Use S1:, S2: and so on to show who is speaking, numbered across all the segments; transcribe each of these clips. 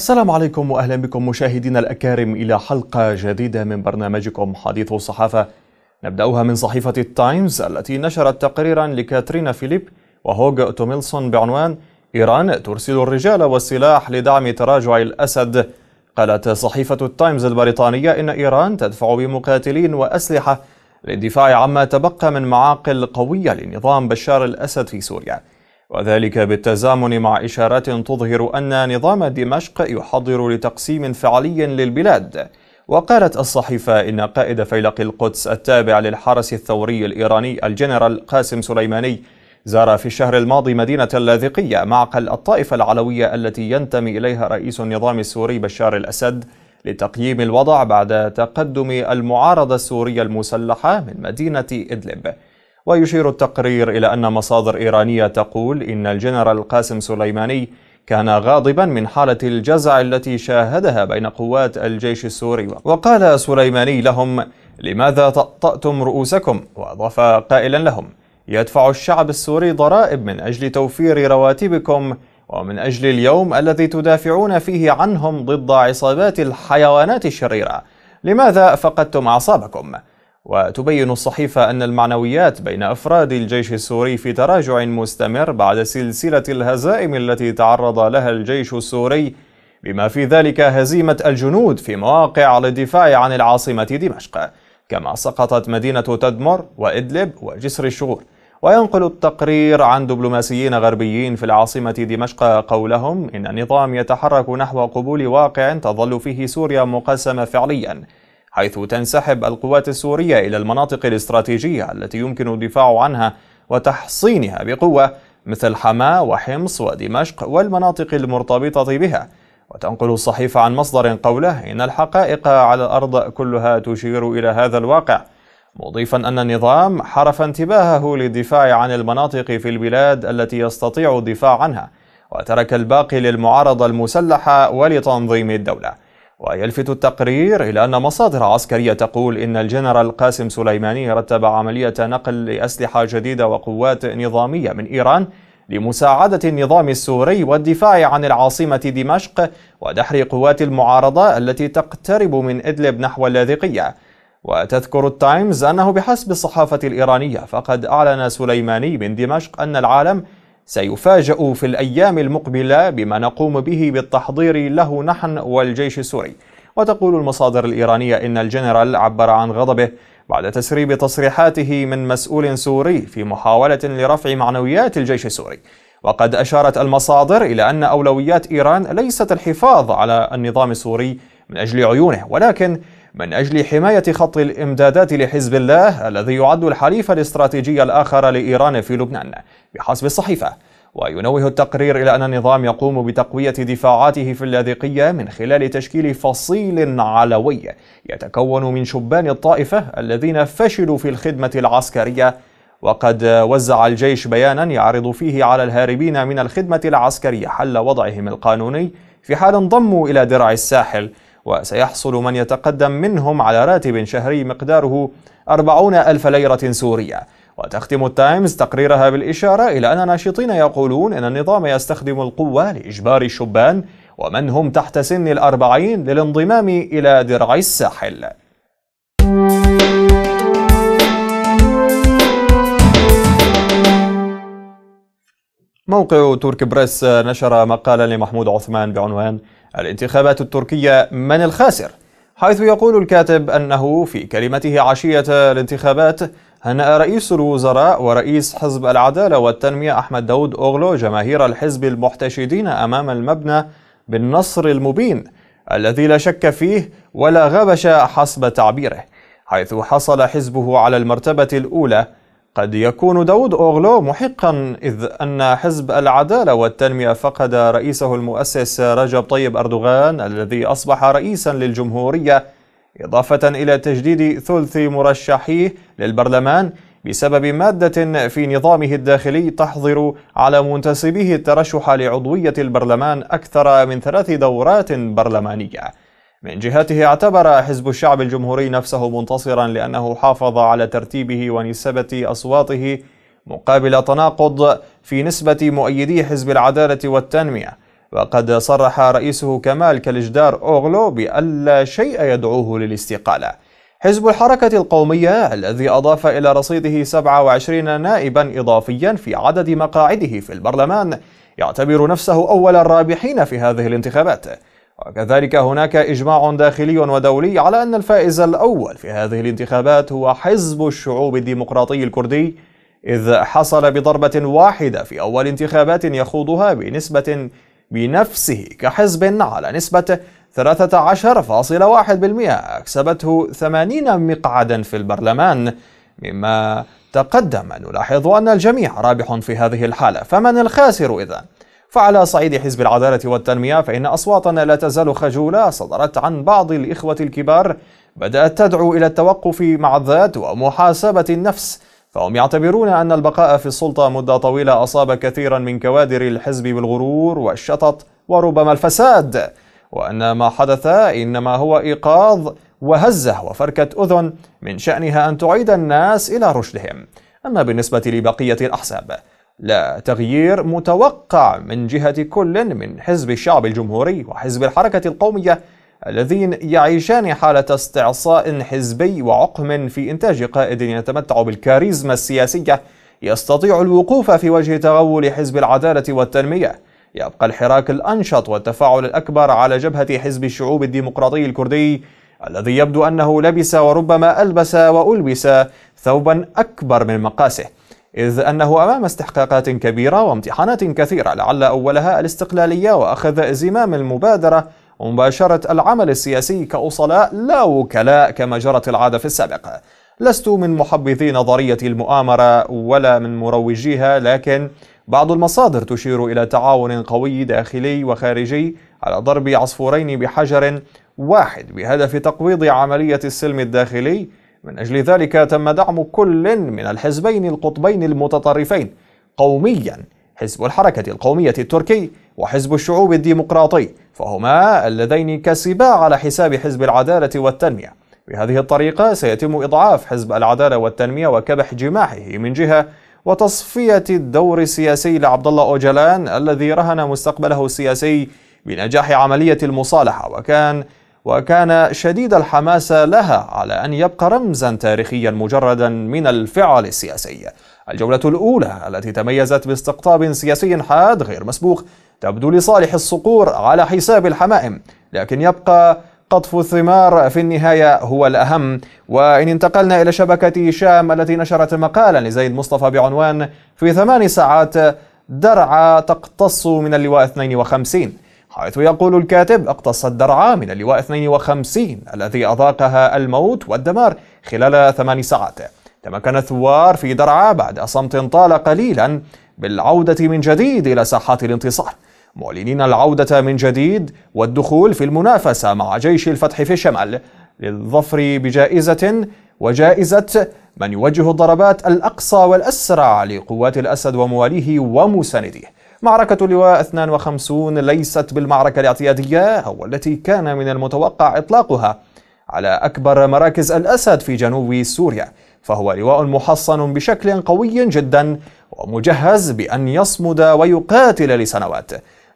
S1: السلام عليكم واهلا بكم مشاهدينا الاكارم الى حلقه جديده من برنامجكم حديث الصحافه نبداها من صحيفه التايمز التي نشرت تقريرا لكاترينا فيليب وهوغ توميلسون بعنوان ايران ترسل الرجال والسلاح لدعم تراجع الاسد قالت صحيفه التايمز البريطانيه ان ايران تدفع بمقاتلين واسلحه للدفاع عما تبقى من معاقل قويه لنظام بشار الاسد في سوريا وذلك بالتزامن مع إشارات تظهر أن نظام دمشق يحضر لتقسيم فعلي للبلاد وقالت الصحيفة إن قائد فيلق القدس التابع للحرس الثوري الإيراني الجنرال قاسم سليماني زار في الشهر الماضي مدينة اللاذقية معقل الطائفة العلوية التي ينتمي إليها رئيس النظام السوري بشار الأسد لتقييم الوضع بعد تقدم المعارضة السورية المسلحة من مدينة إدلب ويشير التقرير إلى أن مصادر إيرانية تقول إن الجنرال قاسم سليماني كان غاضبا من حالة الجزع التي شاهدها بين قوات الجيش السوري وقال سليماني لهم لماذا طأطأتم رؤوسكم وأضاف قائلا لهم يدفع الشعب السوري ضرائب من أجل توفير رواتبكم ومن أجل اليوم الذي تدافعون فيه عنهم ضد عصابات الحيوانات الشريرة لماذا فقدتم أعصابكم؟ وتبين الصحيفة أن المعنويات بين أفراد الجيش السوري في تراجع مستمر بعد سلسلة الهزائم التي تعرض لها الجيش السوري بما في ذلك هزيمة الجنود في مواقع للدفاع عن العاصمة دمشق كما سقطت مدينة تدمر وإدلب وجسر الشغور وينقل التقرير عن دبلوماسيين غربيين في العاصمة دمشق قولهم إن النظام يتحرك نحو قبول واقع تظل فيه سوريا مقسمة فعلياً حيث تنسحب القوات السورية إلى المناطق الاستراتيجية التي يمكن الدفاع عنها وتحصينها بقوة مثل حماة وحمص ودمشق والمناطق المرتبطة بها وتنقل الصحيفة عن مصدر قوله إن الحقائق على الأرض كلها تشير إلى هذا الواقع مضيفا أن النظام حرف انتباهه للدفاع عن المناطق في البلاد التي يستطيع الدفاع عنها وترك الباقي للمعارضة المسلحة ولتنظيم الدولة ويلفت التقرير إلى أن مصادر عسكرية تقول إن الجنرال قاسم سليماني رتب عملية نقل لأسلحة جديدة وقوات نظامية من إيران لمساعدة النظام السوري والدفاع عن العاصمة دمشق ودحر قوات المعارضة التي تقترب من إدلب نحو اللاذقية وتذكر التايمز أنه بحسب الصحافة الإيرانية فقد أعلن سليماني من دمشق أن العالم سيفاجأ في الأيام المقبلة بما نقوم به بالتحضير له نحن والجيش السوري وتقول المصادر الإيرانية إن الجنرال عبر عن غضبه بعد تسريب تصريحاته من مسؤول سوري في محاولة لرفع معنويات الجيش السوري وقد أشارت المصادر إلى أن أولويات إيران ليست الحفاظ على النظام السوري من أجل عيونه ولكن من أجل حماية خط الإمدادات لحزب الله الذي يعد الحليف الاستراتيجي الآخر لإيران في لبنان بحسب الصحيفة وينوه التقرير إلى أن النظام يقوم بتقوية دفاعاته في اللاذقية من خلال تشكيل فصيل علوي يتكون من شبان الطائفة الذين فشلوا في الخدمة العسكرية وقد وزع الجيش بيانا يعرض فيه على الهاربين من الخدمة العسكرية حل وضعهم القانوني في حال انضموا إلى درع الساحل وسيحصل من يتقدم منهم على راتب شهري مقداره 40 ألف ليرة سورية وتختم التايمز تقريرها بالإشارة إلى أن ناشطين يقولون إن النظام يستخدم القوة لإجبار الشبان ومن هم تحت سن الأربعين للانضمام إلى درع الساحل موقع ترك بريس نشر مقالا لمحمود عثمان بعنوان الانتخابات التركية من الخاسر؟ حيث يقول الكاتب أنه في كلمته عشية الانتخابات هنأ رئيس الوزراء ورئيس حزب العدالة والتنمية أحمد داود أوغلو جماهير الحزب المحتشدين أمام المبنى بالنصر المبين الذي لا شك فيه ولا غبش حسب تعبيره حيث حصل حزبه على المرتبة الأولى قد يكون داود أوغلو محقا إذ أن حزب العدالة والتنمية فقد رئيسه المؤسس رجب طيب أردوغان الذي أصبح رئيسا للجمهورية إضافة إلى تجديد ثلث مرشحيه للبرلمان بسبب مادة في نظامه الداخلي تحظر على منتسبيه الترشح لعضوية البرلمان أكثر من ثلاث دورات برلمانية من جهته اعتبر حزب الشعب الجمهوري نفسه منتصرا لأنه حافظ على ترتيبه ونسبة أصواته مقابل تناقض في نسبة مؤيدي حزب العدالة والتنمية وقد صرح رئيسه كمال كالجدار أوغلو بألا شيء يدعوه للاستقالة حزب الحركة القومية الذي أضاف إلى رصيده 27 نائبا إضافيا في عدد مقاعده في البرلمان يعتبر نفسه أول الرابحين في هذه الانتخابات وكذلك هناك إجماع داخلي ودولي على أن الفائز الأول في هذه الانتخابات هو حزب الشعوب الديمقراطي الكردي إذ حصل بضربة واحدة في أول انتخابات يخوضها بنسبة بنفسه كحزب على نسبة 13.1% أكسبته 80 مقعدا في البرلمان مما تقدم نلاحظ أن الجميع رابح في هذه الحالة فمن الخاسر إذا؟ فعلى صعيد حزب العدالة والتنمية فإن أصواتنا لا تزال خجولة صدرت عن بعض الإخوة الكبار بدأت تدعو إلى التوقف مع الذات ومحاسبة النفس فهم يعتبرون أن البقاء في السلطة مدة طويلة أصاب كثيرا من كوادر الحزب بالغرور والشطط وربما الفساد وأن ما حدث إنما هو إيقاظ وهزة وفركة أذن من شأنها أن تعيد الناس إلى رشدهم أما بالنسبة لبقية الأحزاب لا تغيير متوقع من جهة كل من حزب الشعب الجمهوري وحزب الحركة القومية الذين يعيشان حالة استعصاء حزبي وعقم في إنتاج قائد يتمتع بالكاريزما السياسية يستطيع الوقوف في وجه تغول حزب العدالة والتنمية يبقى الحراك الأنشط والتفاعل الأكبر على جبهة حزب الشعوب الديمقراطي الكردي الذي يبدو أنه لبس وربما ألبس وألبس ثوبا أكبر من مقاسه إذ أنه أمام استحقاقات كبيرة وامتحانات كثيرة لعل أولها الاستقلالية وأخذ زمام المبادرة ومباشرة العمل السياسي كأصلاء لا وكلاء كما جرت العادة في السابق لست من محبذي نظرية المؤامرة ولا من مروجيها لكن بعض المصادر تشير إلى تعاون قوي داخلي وخارجي على ضرب عصفورين بحجر واحد بهدف تقويض عملية السلم الداخلي من أجل ذلك تم دعم كل من الحزبين القطبين المتطرفين قوميا حزب الحركة القومية التركي وحزب الشعوب الديمقراطي فهما اللذين كسبا على حساب حزب العدالة والتنمية بهذه الطريقة سيتم إضعاف حزب العدالة والتنمية وكبح جماحه من جهة وتصفية الدور السياسي لعبد الله أوجلان الذي رهن مستقبله السياسي بنجاح عملية المصالحة وكان وكان شديد الحماسة لها على أن يبقى رمزا تاريخيا مجردا من الفعل السياسي الجولة الأولى التي تميزت باستقطاب سياسي حاد غير مسبوق تبدو لصالح الصقور على حساب الحمائم لكن يبقى قطف الثمار في النهاية هو الأهم وإن انتقلنا إلى شبكة شام التي نشرت مقالا لزيد مصطفى بعنوان في ثمان ساعات درعا تقتص من اللواء 52 حيث يقول الكاتب اقتص الدرعا من اللواء 52 الذي أذاقها الموت والدمار خلال ثمان ساعات تمكن الثوار في درعا بعد صمت طال قليلا بالعودة من جديد إلى ساحات الانتصار معلنين العودة من جديد والدخول في المنافسة مع جيش الفتح في الشمال للظفر بجائزة وجائزة من يوجه الضربات الأقصى والأسرع لقوات الأسد ومواليه ومسانديه معركة لواء 52 ليست بالمعركة الاعتيادية أو التي كان من المتوقع إطلاقها على أكبر مراكز الأسد في جنوب سوريا فهو لواء محصن بشكل قوي جدا ومجهز بأن يصمد ويقاتل لسنوات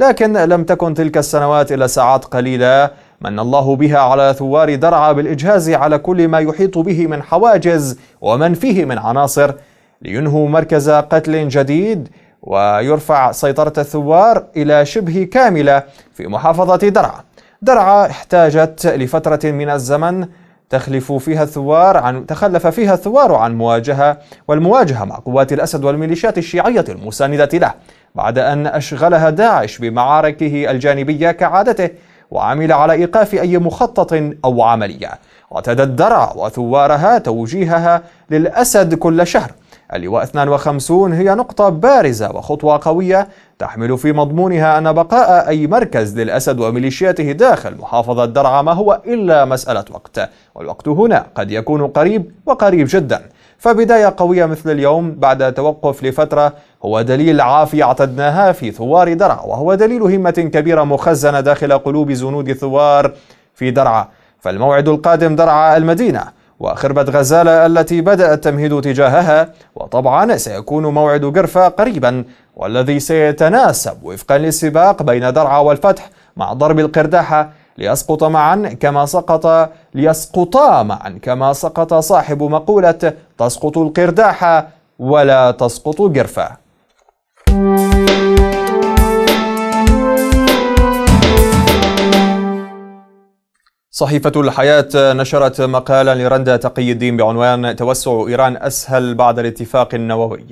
S1: لكن لم تكن تلك السنوات إلا ساعات قليلة من الله بها على ثوار درعا بالإجهاز على كل ما يحيط به من حواجز ومن فيه من عناصر لينهوا مركز قتل جديد ويرفع سيطرة الثوار إلى شبه كاملة في محافظة درعا درعا احتاجت لفترة من الزمن تخلف فيها الثوار عن تخلف فيها الثوار عن مواجهة والمواجهة مع قوات الأسد والميليشيات الشيعية المساندة له بعد أن أشغلها داعش بمعاركه الجانبية كعادته وعمل على إيقاف أي مخطط أو عملية اعتادت درعا وثوارها توجيهها للأسد كل شهر اللواء 52 هي نقطة بارزة وخطوة قوية تحمل في مضمونها أن بقاء أي مركز للأسد وميليشياته داخل محافظة درعا ما هو إلا مسألة وقت والوقت هنا قد يكون قريب وقريب جدا فبداية قوية مثل اليوم بعد توقف لفترة هو دليل عافي اعتدناها في ثوار درعا وهو دليل همة كبيرة مخزنة داخل قلوب زنود الثوار في درعا فالموعد القادم درعا المدينة وخربة غزالة التي بدأ التمهيد تجاهها وطبعا سيكون موعد قرفة قريبا والذي سيتناسب وفقا للسباق بين درعا والفتح مع ضرب القرداحة ليسقط معا كما سقط ليسقطا معا كما سقط صاحب مقولة تسقط القرداحة ولا تسقط قرفة صحيفة الحياة نشرت مقالا لرندا تقي الدين بعنوان توسع إيران أسهل بعد الاتفاق النووي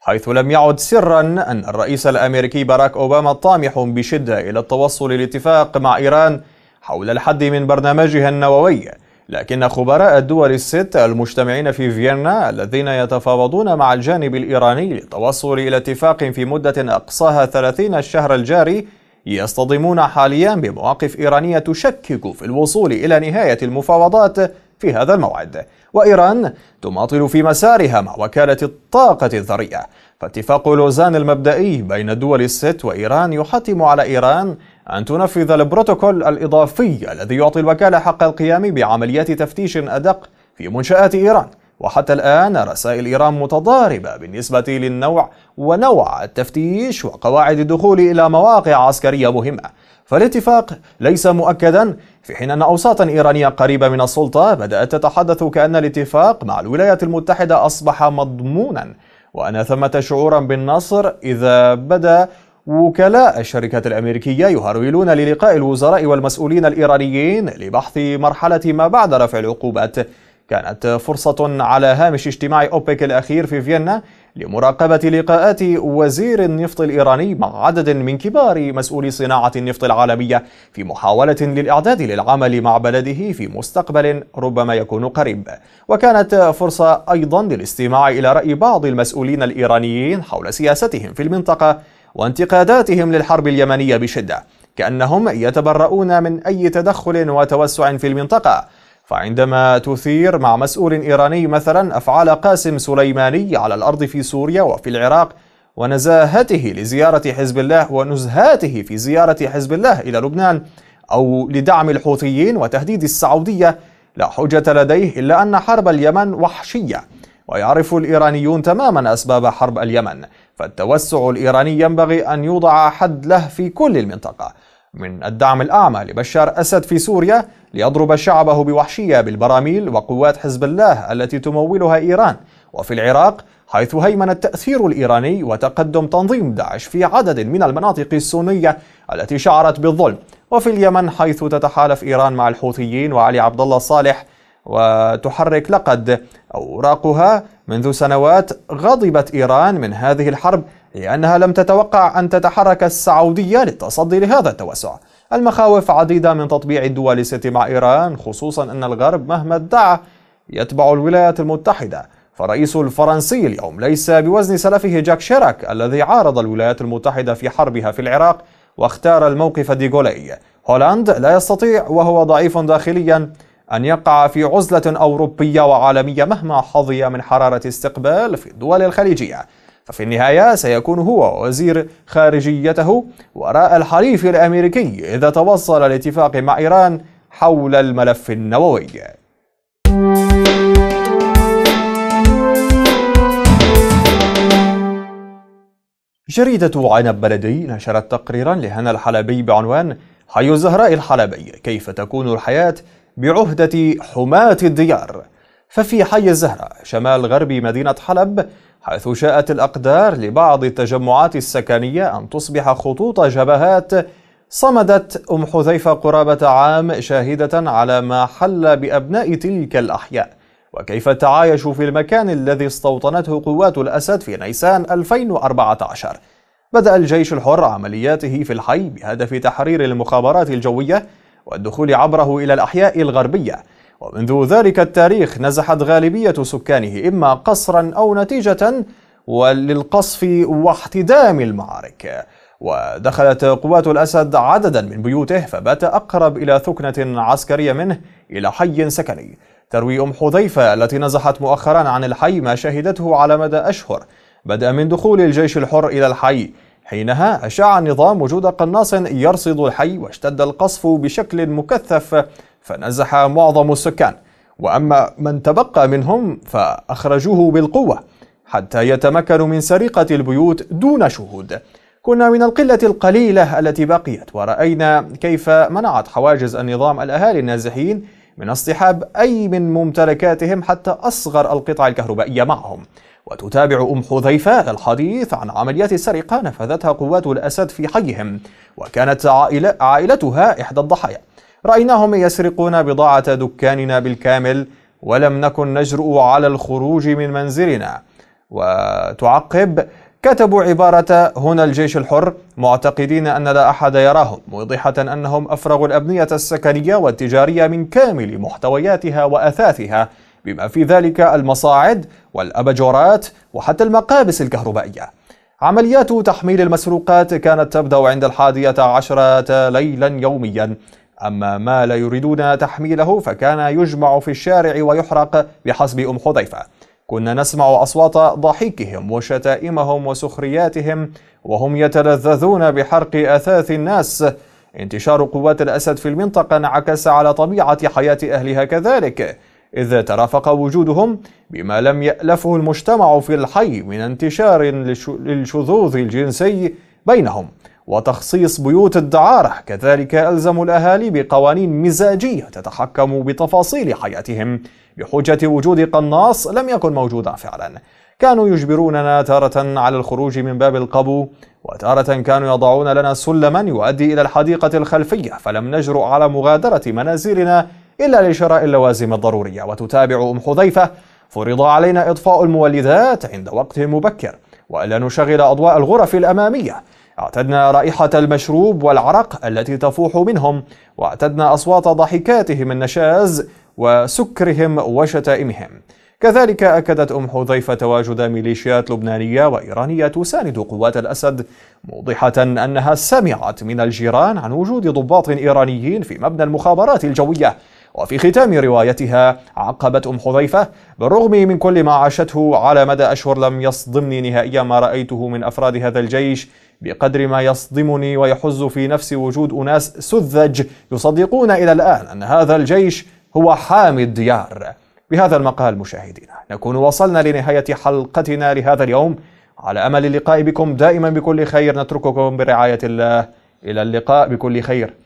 S1: حيث لم يعد سرا أن الرئيس الأمريكي باراك أوباما طامح بشدة إلى التوصل لاتفاق مع إيران حول الحد من برنامجها النووي لكن خبراء الدول الست المجتمعين في فيينا الذين يتفاوضون مع الجانب الإيراني للتوصل إلى اتفاق في مدة أقصاها 30 الشهر الجاري يصطدمون حاليا بمواقف إيرانية تشكك في الوصول إلى نهاية المفاوضات في هذا الموعد وإيران تماطل في مسارها مع وكالة الطاقة الذرية فاتفاق لوزان المبدئي بين الدول الست وإيران يحتم على إيران أن تنفذ البروتوكول الإضافي الذي يعطي الوكالة حق القيام بعمليات تفتيش أدق في منشآت إيران وحتى الآن رسائل إيران متضاربة بالنسبة للنوع ونوع التفتيش وقواعد الدخول إلى مواقع عسكرية مهمة فالاتفاق ليس مؤكدا في حين أن أوساطا إيرانية قريبة من السلطة بدأت تتحدث كأن الاتفاق مع الولايات المتحدة أصبح مضمونا وأن ثمة شعورا بالنصر إذا بدأ وكلاء الشركات الأمريكية يهرولون للقاء الوزراء والمسؤولين الإيرانيين لبحث مرحلة ما بعد رفع العقوبات كانت فرصة على هامش اجتماع أوبك الأخير في فيينا لمراقبة لقاءات وزير النفط الإيراني مع عدد من كبار مسؤولي صناعة النفط العالمية في محاولة للإعداد للعمل مع بلده في مستقبل ربما يكون قريب وكانت فرصة أيضا للاستماع إلى رأي بعض المسؤولين الإيرانيين حول سياستهم في المنطقة وانتقاداتهم للحرب اليمنية بشدة كأنهم يتبرؤون من أي تدخل وتوسع في المنطقة فعندما تثير مع مسؤول إيراني مثلا أفعال قاسم سليماني على الأرض في سوريا وفي العراق ونزاهته لزيارة حزب الله ونزهاته في زيارة حزب الله إلى لبنان أو لدعم الحوثيين وتهديد السعودية لا حجة لديه إلا أن حرب اليمن وحشية ويعرف الإيرانيون تماما أسباب حرب اليمن فالتوسع الإيراني ينبغي أن يوضع حد له في كل المنطقة من الدعم الأعمى لبشار أسد في سوريا ليضرب شعبه بوحشية بالبراميل وقوات حزب الله التي تمولها إيران وفي العراق حيث هيمن التأثير الإيراني وتقدم تنظيم داعش في عدد من المناطق السنية التي شعرت بالظلم وفي اليمن حيث تتحالف إيران مع الحوثيين وعلي عبد الله صالح وتحرك لقد أوراقها منذ سنوات غضبت إيران من هذه الحرب لأنها لم تتوقع أن تتحرك السعودية للتصدي لهذا التوسع المخاوف عديدة من تطبيع الدول الست مع إيران خصوصا أن الغرب مهما ادعى يتبع الولايات المتحدة فالرئيس الفرنسي اليوم ليس بوزن سلفه جاك شيراك الذي عارض الولايات المتحدة في حربها في العراق واختار الموقف الديغولي هولاند لا يستطيع وهو ضعيف داخليا أن يقع في عزلة أوروبية وعالمية مهما حظي من حرارة استقبال في الدول الخليجية ففي النهاية سيكون هو وزير خارجيته وراء الحليف الأمريكي إذا توصل الاتفاق مع إيران حول الملف النووي جريدة عنب بلدي نشرت تقريرا لهنا الحلبي بعنوان حي الزهراء الحلبي كيف تكون الحياة بعهدة حماة الديار ففي حي الزهرة شمال غرب مدينة حلب حيث شاءت الأقدار لبعض التجمعات السكنية أن تصبح خطوط جبهات صمدت أم حذيفة قرابة عام شاهدة على ما حل بأبناء تلك الأحياء وكيف تعايشوا في المكان الذي استوطنته قوات الأسد في نيسان 2014 بدأ الجيش الحر عملياته في الحي بهدف تحرير المخابرات الجوية والدخول عبره إلى الأحياء الغربية ومنذ ذلك التاريخ نزحت غالبية سكانه إما قصرا أو نتيجة وللقصف واحتدام المعارك ودخلت قوات الأسد عددا من بيوته فبات أقرب إلى ثكنة عسكرية منه إلى حي سكني تروي أم حذيفة التي نزحت مؤخرا عن الحي ما شهدته على مدى أشهر بدأ من دخول الجيش الحر إلى الحي حينها أشاع النظام وجود قناص يرصد الحي واشتد القصف بشكل مكثف فنزح معظم السكان وأما من تبقى منهم فأخرجوه بالقوة حتى يتمكنوا من سرقة البيوت دون شهود كنا من القلة القليلة التي بقيت ورأينا كيف منعت حواجز النظام الأهالي النازحين من اصطحاب أي من ممتلكاتهم حتى أصغر القطع الكهربائية معهم وتتابع أم حذيفة الحديث عن عمليات سرقة نفذتها قوات الأسد في حيهم وكانت عائلة عائلتها إحدى الضحايا رأيناهم يسرقون بضاعة دكاننا بالكامل ولم نكن نجرؤ على الخروج من منزلنا وتعقب كتبوا عبارة هنا الجيش الحر معتقدين أن لا أحد يراهم موضحة أنهم أفرغوا الأبنية السكنية والتجارية من كامل محتوياتها وأثاثها بما في ذلك المصاعد والأبجورات وحتى المقابس الكهربائية عمليات تحميل المسروقات كانت تبدأ عند الحادية عشرة ليلا يوميا أما ما لا يريدون تحميله فكان يجمع في الشارع ويحرق بحسب أم حذيفة كنا نسمع أصوات ضحكهم وشتائمهم وسخرياتهم وهم يتلذذون بحرق أثاث الناس انتشار قوات الأسد في المنطقة انعكس على طبيعة حياة أهلها كذلك إذ ترافق وجودهم بما لم يألفه المجتمع في الحي من انتشار للشذوذ الجنسي بينهم وتخصيص بيوت الدعارة كذلك ألزموا الأهالي بقوانين مزاجية تتحكم بتفاصيل حياتهم بحجة وجود قناص لم يكن موجودا فعلا كانوا يجبروننا تارة على الخروج من باب القبو وتارة كانوا يضعون لنا سلما يؤدي إلى الحديقة الخلفية فلم نجرؤ على مغادرة منازلنا إلا لشراء اللوازم الضرورية وتتابع أم حذيفة فرض علينا إطفاء المولدات عند وقت مبكر وألا نشغل أضواء الغرف الأمامية اعتدنا رائحة المشروب والعرق التي تفوح منهم واعتدنا أصوات ضحكاتهم النشاز وسكرهم وشتائمهم كذلك أكدت أم حذيفة تواجد ميليشيات لبنانية وإيرانية تساند قوات الأسد موضحة أنها سمعت من الجيران عن وجود ضباط إيرانيين في مبنى المخابرات الجوية وفي ختام روايتها عقبت أم حذيفة بالرغم من كل ما عاشته على مدى أشهر لم يصدمني نهائيا ما رأيته من أفراد هذا الجيش بقدر ما يصدمني ويحز في نفسي وجود أناس سذج يصدقون إلى الآن أن هذا الجيش هو حامي الديار بهذا المقال مشاهدينا نكون وصلنا لنهاية حلقتنا لهذا اليوم على أمل اللقاء بكم دائما بكل خير نترككم برعاية الله إلى اللقاء بكل خير